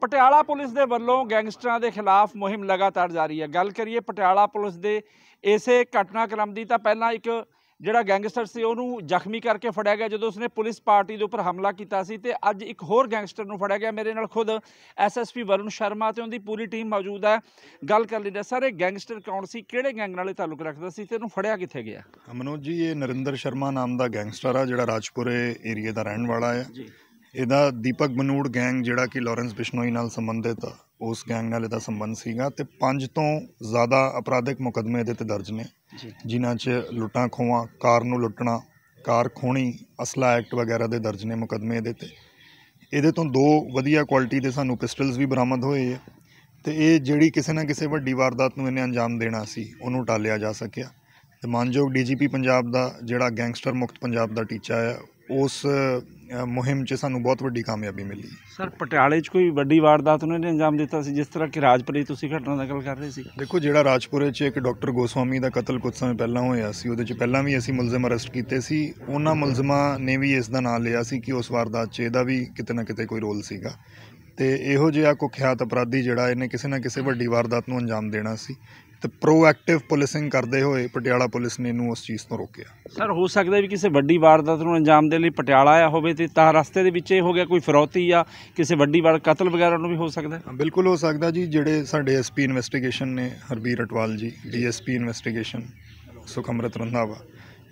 Patiala police ਦੇ ਵੱਲੋਂ ਗੈਂਗਸਟਰਾਂ ਦੇ ਖਿਲਾਫ ਮੁਹਿੰਮ ਲਗਾਤਾਰ ਜਾਰੀ ਹੈ ਗੱਲ ਕਰੀਏ ਪਟਿਆਲਾ ਪੁਲਿਸ ਦੇ ਇਸੇ ਘਟਨਾਕ੍ਰਮ ਦੀ ਤਾਂ ਪਹਿਲਾਂ ਇੱਕ ਜਿਹੜਾ ਗੈਂਗਸਟਰ ਸੀ ਉਹਨੂੰ ਜ਼ਖਮੀ ਕਰਕੇ ਫੜਿਆ ਗਿਆ ਜਦੋਂ ਉਸਨੇ ਪੁਲਿਸ ਪਾਰਟੀ ਦੇ ਉੱਪਰ ਹਮਲਾ ਕੀਤਾ ਸੀ ਤੇ ਅੱਜ ਇੱਕ ਹੋਰ ਗੈਂਗਸਟਰ ਨੂੰ ਫੜਿਆ ਗਿਆ ਮੇਰੇ ਨਾਲ ਖੁਦ ਐਸਐਸਪੀ ਵਰੁਣ ਸ਼ਰਮਾ ਤੇ ਉਹਦੀ ਪੂਰੀ ਟੀਮ ਮੌਜੂਦ ਹੈ ਗੱਲ ਕਰ ਲੈਂਦੇ ਸਾਰੇ ਗੈਂਗਸਟਰ ਕੌਣ ਸੀ ਕਿਹੜੇ ਗੈਂਗ ਨਾਲ ਇਹ ਤਾਲੁਕ ਰੱਖਦਾ ਸੀ ਤੇ ਇਹਨੂੰ ਫੜਿਆ ਕਿੱਥੇ ਗਿਆ ਮਨੋਜ ਜੀ ਇਹ ਨਰਿੰਦਰ ਸ਼ਰਮਾ ਨਾਮ ਦਾ ਗੈਂਗਸਟਰ ਆ ਜਿਹੜਾ ਰਾਜਪੁਰੇ ਏਰੀਆ ਦਾ ਰਹਿਣ ਵਾਲਾ ਹੈ ਇਹਦਾ ਦੀਪਕ ਬਨੂੜ ਗੈਂਗ ਜਿਹੜਾ ਕਿ ਲਾਰੈਂਸ ਬਿਸ਼ਨੋਈ ਨਾਲ ਸੰਬੰਧਿਤ ਆ ਉਸ ਗੈਂਗ ਨਾਲ ਇਹਦਾ ਸੰਬੰਧ ਸੀਗਾ ਤੇ ਪੰਜ ਤੋਂ ਜ਼ਿਆਦਾ ਅਪਰਾਧਿਕ ਮੁਕਦਮੇ ਇਹਦੇ ਤੇ ਦਰਜ ਨੇ ਜਿਨ੍ਹਾਂ 'ਚ ਲੁੱਟਾਂ ਖੋਹਾਂ ਕਾਰ ਨੂੰ ਲੁੱਟਣਾ ਕਾਰ ਖੋਣੀ ਅਸਲਾ ਐਕਟ ਵਗੈਰਾ ਦੇ ਦਰਜ ਨੇ ਮੁਕਦਮੇ ਇਹਦੇ ਤੇ ਇਹਦੇ ਤੋਂ ਦੋ ਵਧੀਆ ਕੁਆਲਿਟੀ ਦੇ ਸਾਨੂੰ ਪਿਸਟਲਸ ਵੀ ਬਰਾਮਦ ਹੋਏ ਆ ਤੇ ਇਹ ਜਿਹੜੀ ਕਿਸੇ ਨਾ ਕਿਸੇ ਵੱਡੀ ਵਾਰਦਾਤ ਨੂੰ ਇਹਨੇ ਅੰਜਾਮ ਦੇਣਾ ਸੀ ਉਹਨੂੰ ਟਾਲਿਆ ਜਾ ਸਕਿਆ ਤੇ ਮਾਨਯੋਗ ਡੀਜੀਪੀ ਪੰਜਾਬ ਦਾ ਜਿਹੜਾ ਗੈਂਗਸਟਰ ਮੁਕਤ ਪੰਜਾਬ ਦਾ ਟੀਚਾ ਆ ਉਸ ਮੁਹਿੰਮ 'ਚ ਸਾਨੂੰ ਬਹੁਤ ਵੱਡੀ ਕਾਮਯਾਬੀ ਮਿਲੀ ਸਰ ਪਟਿਆਲੇ 'ਚ ਕੋਈ ਵੱਡੀ ਵਾਰਦਾਤ ਉਹਨਾਂ ਨੇ ਅੰਜਾਮ ਦਿੱਤਾ ਸੀ ਜਿਸ ਤਰ੍ਹਾਂ ਕਿ ਰਾਜਪੁਰੇ ਤੁਸੀਂ ਘਟਨਾ ਦਾ ਗੱਲ ਕਰ ਰਹੇ ਸੀ ਦੇਖੋ ਜਿਹੜਾ ਰਾਜਪੁਰੇ 'ਚ ਇੱਕ ਡਾਕਟਰ ਗੋਸਵਾਮੀ ਦਾ ਕਤਲ ਕੁਝ ਸਮੇਂ ਪਹਿਲਾਂ ਹੋਇਆ ਸੀ ਉਹਦੇ 'ਚ ਪਹਿਲਾਂ ਵੀ ਅਸੀਂ ਮੁਲਜ਼ਮ ਅਰੈਸਟ ਕੀਤੇ ਸੀ ਉਹਨਾਂ ਮੁਲਜ਼ਮਾਂ ਨੇ ਵੀ ਇਸ ਦਾ ਨਾਮ ਲਿਆ ਸੀ ਕਿ ਉਸ ਵਾਰਦਾਤ 'ਚ ਇਹਦਾ ਵੀ ਕਿਤੇ ਨਾ ਕਿਤੇ ਕੋਈ ਰੋਲ ਸੀਗਾ ਤੇ ਇਹੋ ਜਿਹਾ ਕੁਖਿਆਤ ਅਪਰਾਧੀ ਜਿਹੜਾ ਇਹਨੇ ਕਿਸੇ ਨਾ ਕਿਸੇ ਵੱਡੀ ਵਾਰਦਾਤ ਨੂੰ ਅੰਜਾਮ ਦੇਣਾ ਸੀ ਤੇ ਪ੍ਰੋਐਕਟਿਵ ਪੁਲਿਸਿੰਗ ਕਰਦੇ ਹੋਏ ਪਟਿਆਲਾ ਪੁਲਿਸ ਨੇ ਇਹਨੂੰ ਉਸ ਚੀਜ਼ ਤੋਂ ਰੋਕਿਆ ਸਰ ਹੋ ਸਕਦਾ ਵੀ ਕਿਸੇ ਵੱਡੀ ਵਾਰਦਾਤ ਨੂੰ ਅੰਜਾਮ ਦੇਣ ਲਈ ਪਟਿਆਲਾ ਆਇਆ ਹੋਵੇ ਤੇ ਤਾਂ ਰਸਤੇ ਦੇ ਵਿੱਚ ਇਹ ਹੋ ਗਿਆ ਕੋਈ ਫਰੌਤੀ ਆ ਕਿਸੇ ਵੱਡੀ ਵਾਰ ਕਤਲ ਵਗੈਰਾ ਨੂੰ ਵੀ ਹੋ ਸਕਦਾ ਬਿਲਕੁਲ ਹੋ ਸਕਦਾ ਜੀ ਜਿਹੜੇ ਸਾਡੇ ਐਸਪੀ ਇਨਵੈਸਟੀਗੇਸ਼ਨ ਨੇ Harbir Atwal ji DSP investigation Sukhamrit Randhawa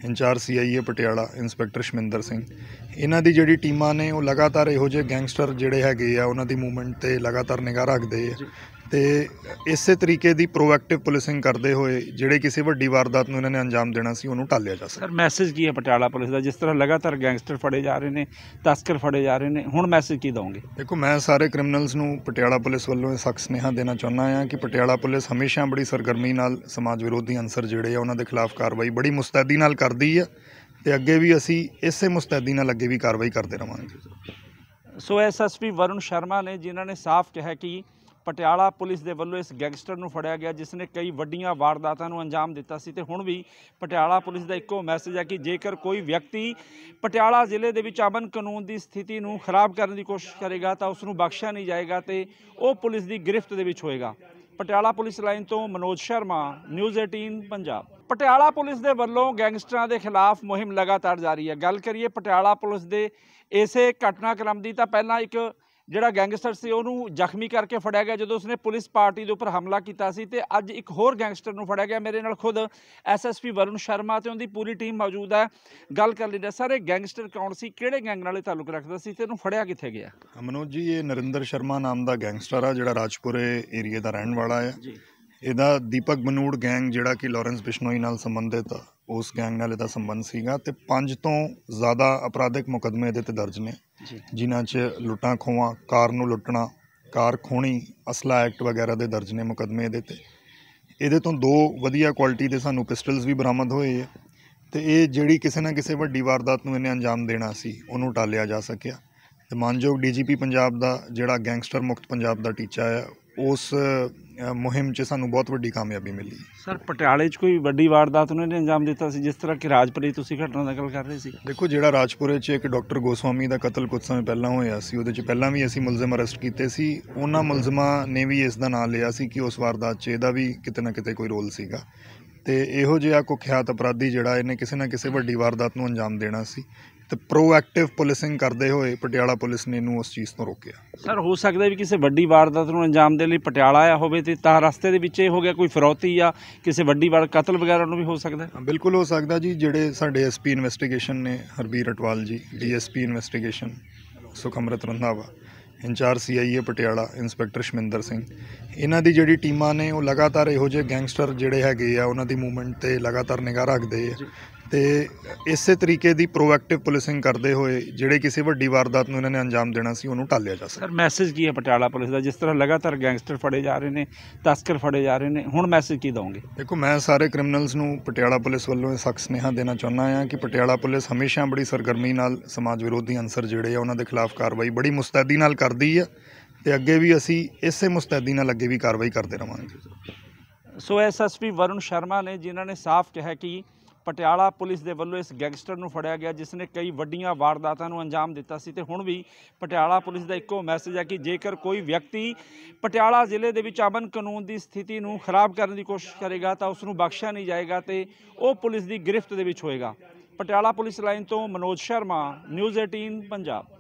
incharge CIA Patiala inspector Shaminder Singh ਇਹਨਾਂ ਦੀ ਜਿਹੜੀ ਟੀਮਾਂ ਨੇ ਉਹ ਲਗਾਤਾਰ ਇਹੋ ਜਿਹੇ ਗੈਂਗਸਟਰ ਜਿਹੜੇ ਹੈਗੇ ਆ ਉਹਨਾਂ ਦੀ ਮੂਵਮੈਂਟ ਤੇ ਲਗਾਤਾਰ ਨਿਗਾਹ ਰੱਖਦੇ ਆ ਤੇ ਇਸੇ ਤਰੀਕੇ ਦੀ ਪ੍ਰੋਐਕਟਿਵ ਪੁਲਿਸਿੰਗ ਕਰਦੇ ਹੋਏ ਜਿਹੜੇ ਕਿਸੇ ਵੱਡੀ ਵਾਰਦਾਤ ਨੂੰ ਇਹਨਾਂ ਨੇ ਅੰਜਾਮ ਦੇਣਾ ਸੀ ਉਹਨੂੰ ਟਾਲਿਆ ਜਾ ਸਕਦਾ ਸਰ ਮੈਸੇਜ ਕੀ ਹੈ ਪਟਿਆਲਾ ਪੁਲਿਸ ਦਾ ਜਿਸ ਤਰ੍ਹਾਂ ਲਗਾਤਾਰ ਗੈਂਗਸਟਰ ਫੜੇ ਜਾ ਰਹੇ ਨੇ ਤਸਕਰ ਫੜੇ ਜਾ ਰਹੇ ਨੇ ਹੁਣ ਮੈਸੇਜ ਕੀ ਦਵਾਂਗੇ ਦੇਖੋ ਮੈਂ ਸਾਰੇ ਕ੍ਰਿਮੀਨਲਸ ਨੂੰ ਪਟਿਆਲਾ ਪੁਲਿਸ ਵੱਲੋਂ ਇਹ ਸਖਤ ਸਨੇਹਾ ਦੇਣਾ ਚਾਹੁੰਦਾ ਹਾਂ ਕਿ ਪਟਿਆਲਾ ਪੁਲਿਸ ਹਮੇਸ਼ਾ ਬੜੀ ਸਰਗਰਮੀ ਨਾਲ ਸਮਾਜ ਵਿਰੋਧੀ ਅੰਸਰ ਜਿਹੜੇ ਆ ਉਹਨਾਂ ਦੇ ਖਿਲਾਫ ਕਾਰਵਾਈ ਬੜੀ ਮੁਸਤੈਦੀ ਨਾਲ ਕਰਦੀ ਆ ਤੇ ਅੱਗੇ ਵੀ ਅਸੀਂ ਇਸੇ ਮੁਸਤੈਦੀ ਨਾਲ ਅੱਗੇ ਵੀ ਕਾਰਵਾਈ ਕਰਦੇ ਰਵਾਂਗੇ ਸੋ ਐਸਐਸਪੀ ਵਰੁਣ ਸ਼ਰਮਾ ਨੇ ਜਿਨ੍ਹਾਂ ਨੇ ਸਾਫ਼ ਕਿਹਾ ਕਿ ਪਟਿਆਲਾ ਪੁਲਿਸ ਦੇ ਵੱਲੋਂ ਇਸ ਗੈਂਗਸਟਰ ਨੂੰ ਫੜਿਆ ਗਿਆ ਜਿਸ ਨੇ ਕਈ ਵੱਡੀਆਂ ਵਾਰਦਾਤਾਂ ਨੂੰ ਅੰਜਾਮ ਦਿੱਤਾ ਸੀ ਤੇ ਹੁਣ ਵੀ ਪਟਿਆਲਾ ਪੁਲਿਸ ਦਾ ਇੱਕੋ ਮੈਸੇਜ ਹੈ ਕਿ ਜੇਕਰ ਕੋਈ ਵਿਅਕਤੀ ਪਟਿਆਲਾ ਜ਼ਿਲ੍ਹੇ ਦੇ ਵਿੱਚ ਅਮਨ ਕਾਨੂੰਨ ਦੀ ਸਥਿਤੀ ਨੂੰ ਖਰਾਬ ਕਰਨ ਦੀ ਕੋਸ਼ਿਸ਼ ਕਰੇਗਾ ਤਾਂ ਉਸ ਨੂੰ ਬਖਸ਼ਿਆ ਨਹੀਂ ਜਾਏਗਾ ਤੇ ਉਹ ਪੁਲਿਸ ਦੀ ਗ੍ਰਿਫਤ ਦੇ ਵਿੱਚ ਹੋਏਗਾ ਪਟਿਆਲਾ ਪੁਲਿਸ ਲਾਈਨ ਤੋਂ ਮਨੋਜ ਸ਼ਰਮਾ ਨਿਊਜ਼ 18 ਪੰਜਾਬ ਪਟਿਆਲਾ ਪੁਲਿਸ ਦੇ ਵੱਲੋਂ ਗੈਂਗਸਟਰਾਂ ਦੇ ਖਿਲਾਫ ਮੁਹਿੰਮ ਲਗਾਤਾਰ ਜਾਰੀ ਹੈ ਗੱਲ ਕਰੀਏ ਪਟਿਆਲਾ ਪੁਲਿਸ ਦੇ ਇਸੇ ਘਟਨਾਕ੍ਰਮ ਦੀ ਤਾਂ ਪਹਿਲਾਂ ਇੱਕ ਜਿਹੜਾ ਗੈਂਗਸਟਰ ਸੀ ਉਹਨੂੰ ਜ਼ਖਮੀ ਕਰਕੇ ਫੜਿਆ ਗਿਆ ਜਦੋਂ ਉਸਨੇ ਪੁਲਿਸ ਪਾਰਟੀ ਦੇ ਉੱਪਰ ਹਮਲਾ ਕੀਤਾ ਸੀ ਤੇ ਅੱਜ ਇੱਕ ਹੋਰ ਗੈਂਗਸਟਰ ਨੂੰ ਫੜਿਆ ਗਿਆ ਮੇਰੇ ਨਾਲ ਖੁਦ ਐਸਐਸਪੀ ਵਰੁਣ ਸ਼ਰਮਾ ਤੇ ਉਹਦੀ ਪੂਰੀ ਟੀਮ ਮੌਜੂਦ ਹੈ ਗੱਲ ਕਰ ਲੈਂਦੇ ਸਾਰੇ ਗੈਂਗਸਟਰ ਕੌਣ ਸੀ ਕਿਹੜੇ ਗੈਂਗ ਨਾਲ ਇਹ ਤਾਲੁਕ ਰੱਖਦਾ ਸੀ ਤੇ ਇਹਨੂੰ ਫੜਿਆ ਕਿੱਥੇ ਗਿਆ ਮਨੋਜ ਜੀ ਇਹ ਨਰਿੰਦਰ ਸ਼ਰਮਾ ਨਾਮ ਦਾ ਗੈਂਗਸਟਰ ਆ ਜਿਹੜਾ ਰਾਜਪੁਰੇ ਏਰੀਆ ਦਾ ਰਹਿਣ ਵਾਲਾ ਹੈ ਜੀ ਇਹਦਾ ਦੀਪਕ ਬਨੂੜ ਗੈਂਗ ਜਿਹੜਾ ਕਿ ਲਾਰੈਂਸ ਬਿਸ਼ਨੋਈ ਨਾਲ ਸੰਬੰਧਿਤ ਆ ਉਸ ਗੈਂਗ ਨਾਲ ਇਹਦਾ ਸੰਬੰਧ ਸੀਗਾ ਤੇ ਪੰਜ ਤੋਂ ਜ਼ਿਆਦਾ ਅਪਰਾਧਿਕ ਮੁਕਦਮੇ ਇਹਦੇ ਤੇ ਦਰਜ ਨੇ ਜਿਨ੍ਹਾਂ 'ਚ ਲੁੱਟਾਂ ਖੋਹਾਂ ਕਾਰ ਨੂੰ ਲੁੱਟਣਾ ਕਾਰ ਖੋਣੀ ਅਸਲਾ ਐਕਟ ਵਗੈਰਾ ਦੇ ਦਰਜ ਨੇ ਮੁਕਦਮੇ ਇਹਦੇ ਤੇ ਇਹਦੇ ਤੋਂ ਦੋ ਵਧੀਆ ਕੁਆਲਿਟੀ ਦੇ ਸਾਨੂੰ ਪਿਸਟਲਸ ਵੀ ਬਰਾਮਦ ਹੋਏ ਆ ਤੇ ਇਹ ਜਿਹੜੀ ਕਿਸੇ ਨਾ ਕਿਸੇ ਵੱਡੀ ਵਾਰਦਾਤ ਨੂੰ ਇਹਨੇ ਅੰਜਾਮ ਦੇਣਾ ਸੀ ਉਹਨੂੰ ਟਾਲਿਆ ਜਾ ਸਕਿਆ ਤੇ ਮਾਨਯੋਗ ਡੀਜੀਪੀ ਪੰਜਾਬ ਦਾ ਜਿਹੜਾ ਗੈਂਗਸਟਰ ਮੁਕਤ ਪੰਜਾਬ ਦਾ ਟੀਚਾ ਆ ਉਸ ਮੁਹਿੰਮ 'ਚ ਸਾਨੂੰ ਬਹੁਤ ਵੱਡੀ ਕਾਮਯਾਬੀ ਮਿਲੀ ਸਰ ਪਟਿਆਲੇ 'ਚ ਕੋਈ ਵੱਡੀ ਵਾਰਦਾਤ ਉਹਨਾਂ ਨੇ ਅੰਜਾਮ ਦਿੱਤਾ ਸੀ ਜਿਸ ਤਰ੍ਹਾਂ ਕਿ ਰਾਜਪੁਰੇ ਤੁਸੀਂ ਘਟਨਾ ਦਾ ਗੱਲ ਕਰ ਰਹੇ ਸੀ ਦੇਖੋ ਜਿਹੜਾ ਰਾਜਪੁਰੇ 'ਚ ਇੱਕ ਡਾਕਟਰ ਗੋਸਵਾਮੀ ਦਾ ਕਤਲ ਕੁਝ ਸਮੇਂ ਪਹਿਲਾਂ ਹੋਇਆ ਸੀ ਉਹਦੇ 'ਚ ਪਹਿਲਾਂ ਵੀ ਅਸੀਂ ਮੁਲਜ਼ਮ ਅਰੈਸਟ ਕੀਤੇ ਸੀ ਉਹਨਾਂ ਮੁਲਜ਼ਮਾਂ ਨੇ ਵੀ ਇਸ ਦਾ ਨਾਂ ਲਿਆ ਸੀ ਕਿ ਉਸ ਵਾਰਦਾਤ 'ਚ ਇਹਦਾ ਵੀ ਕਿਤੇ ਨਾ ਕਿਤੇ ਕੋਈ ਰੋਲ ਸੀਗਾ ਤੇ ਇਹੋ ਜਿਹਾ ਕੁਖਿਆਤ ਅਪਰਾਧੀ ਜਿਹੜਾ ਇਹਨੇ ਕਿਸੇ ਨਾ ਕਿਸੇ ਵੱਡੀ ਵਾਰਦਾਤ ਨੂੰ ਅੰਜਾਮ ਦੇਣਾ ਸੀ ਤੇ ਪ੍ਰੋਐਕਟਿਵ ਪੁਲਿਸਿੰਗ ਕਰਦੇ ਹੋਏ ਪਟਿਆਲਾ ਪੁਲਿਸ ਨੇ ਇਹਨੂੰ ਉਸ ਚੀਜ਼ ਤੋਂ ਰੋਕਿਆ ਸਰ ਹੋ ਸਕਦਾ ਵੀ ਕਿਸੇ ਵੱਡੀ ਵਾਰਦਾਤ ਨੂੰ ਅੰਜਾਮ ਦੇਣ ਲਈ ਪਟਿਆਲਾ ਆਇਆ ਹੋਵੇ ਤੇ ਤਾਂ ਰਸਤੇ ਦੇ ਵਿੱਚ ਇਹ ਹੋ ਗਿਆ ਕੋਈ ਫਰੌਤੀ ਆ ਕਿਸੇ ਵੱਡੀ ਵਾਰ ਕਤਲ ਵਗੈਰਾ ਨੂੰ ਵੀ ਹੋ ਸਕਦਾ ਬਿਲਕੁਲ ਹੋ ਸਕਦਾ ਜੀ ਜਿਹੜੇ ਸਾਡੇ ਐਸਪੀ ਇਨਵੈਸਟੀਗੇਸ਼ਨ ਨੇ Harbir Atwal ji DSP investigation Sukhamrit Randhawa incharge CIA Patiala inspector Shaminder Singh ਇਹਨਾਂ ਦੀ ਜਿਹੜੀ ਟੀਮਾਂ ਨੇ ਉਹ ਲਗਾਤਾਰ ਇਹੋ ਜਿਹੇ ਗੈਂਗਸਟਰ ਜਿਹੜੇ ਹੈਗੇ ਆ ਉਹਨਾਂ ਦੀ ਮੂਵਮੈਂਟ ਤੇ ਲਗਾਤਾਰ ਨਿਗਾਹ ਰੱਖਦੇ ਆ ਤੇ ਇਸੇ ਤਰੀਕੇ ਦੀ ਪ੍ਰੋਐਕਟਿਵ ਪੁਲਿਸਿੰਗ ਕਰਦੇ ਹੋਏ ਜਿਹੜੇ ਕਿਸੇ ਵੱਡੀ ਵਾਰਦਾਤ ਨੂੰ ਇਹਨਾਂ ਨੇ ਅੰਜਾਮ ਦੇਣਾ ਸੀ ਉਹਨੂੰ ਟਾਲਿਆ ਜਾ ਸਕਦਾ ਸਰ ਮੈਸੇਜ ਕੀ ਹੈ ਪਟਿਆਲਾ ਪੁਲਿਸ ਦਾ ਜਿਸ ਤਰ੍ਹਾਂ ਲਗਾਤਾਰ ਗੈਂਗਸਟਰ ਫੜੇ ਜਾ ਰਹੇ ਨੇ ਤਸਕਰ ਫੜੇ ਜਾ ਰਹੇ ਨੇ ਹੁਣ ਮੈਸੇਜ ਕੀ ਦਵਾਂਗੇ ਦੇਖੋ ਮੈਂ ਸਾਰੇ ਕ੍ਰਿਮੀਨਲਸ ਨੂੰ ਪਟਿਆਲਾ ਪੁਲਿਸ ਵੱਲੋਂ ਇਹ ਸਖਤ ਸਨੇਹਾ ਦੇਣਾ ਚਾਹੁੰਦਾ ਹਾਂ ਕਿ ਪਟਿਆਲਾ ਪੁਲਿਸ ਹਮੇਸ਼ਾ ਬੜੀ ਸਰਗਰਮੀ ਨਾਲ ਸਮਾਜ ਵਿਰੋਧੀ ਅੰਸਰ ਜਿਹੜੇ ਆ ਉਹਨਾਂ ਦੇ ਖਿਲਾਫ ਕਾਰਵਾਈ ਬੜੀ ਮੁਸਤੈਦੀ ਨਾਲ ਕਰਦੀ ਆ ਤੇ ਅੱਗੇ ਵੀ ਅਸੀਂ ਇਸੇ ਮੁਸਤੈਦੀ ਨਾਲ ਅੱਗੇ ਵੀ ਕਾਰਵਾਈ ਕਰਦੇ ਰਵਾਂਗੇ ਸੋ ਐਸਐਸਪੀ ਵਰੁਣ ਸ਼ਰਮਾ ਨੇ ਜਿਨ੍ਹਾਂ ਨੇ ਸਾਫ਼ ਕਿਹਾ ਕਿ ਪਟਿਆਲਾ ਪੁਲਿਸ ਦੇ ਵੱਲੋਂ ਇਸ ਗੈਂਗਸਟਰ ਨੂੰ ਫੜਿਆ ਗਿਆ ਜਿਸ ਨੇ ਕਈ ਵੱਡੀਆਂ ਵਾਰਦਾਤਾਂ ਨੂੰ ਅੰਜਾਮ ਦਿੱਤਾ ਸੀ ਤੇ ਹੁਣ ਵੀ ਪਟਿਆਲਾ ਪੁਲਿਸ ਦਾ ਇੱਕੋ ਮੈਸੇਜ ਹੈ ਕਿ ਜੇਕਰ ਕੋਈ ਵਿਅਕਤੀ ਪਟਿਆਲਾ ਜ਼ਿਲ੍ਹੇ ਦੇ ਵਿੱਚ ਅਮਨ ਕਾਨੂੰਨ ਦੀ ਸਥਿਤੀ ਨੂੰ ਖਰਾਬ ਕਰਨ ਦੀ ਕੋਸ਼ਿਸ਼ ਕਰੇਗਾ ਤਾਂ ਉਸ ਨੂੰ ਬਖਸ਼ਿਆ ਨਹੀਂ ਜਾਏਗਾ ਤੇ ਉਹ ਪੁਲਿਸ ਦੀ ਗ੍ਰਿਫਤ ਦੇ ਵਿੱਚ ਹੋਏਗਾ ਪਟਿਆਲਾ ਪੁਲਿਸ ਲਾਈਨ ਤੋਂ ਮਨੋਜ ਸ਼ਰਮਾ ਨਿਊਜ਼ 18 ਪੰਜਾਬ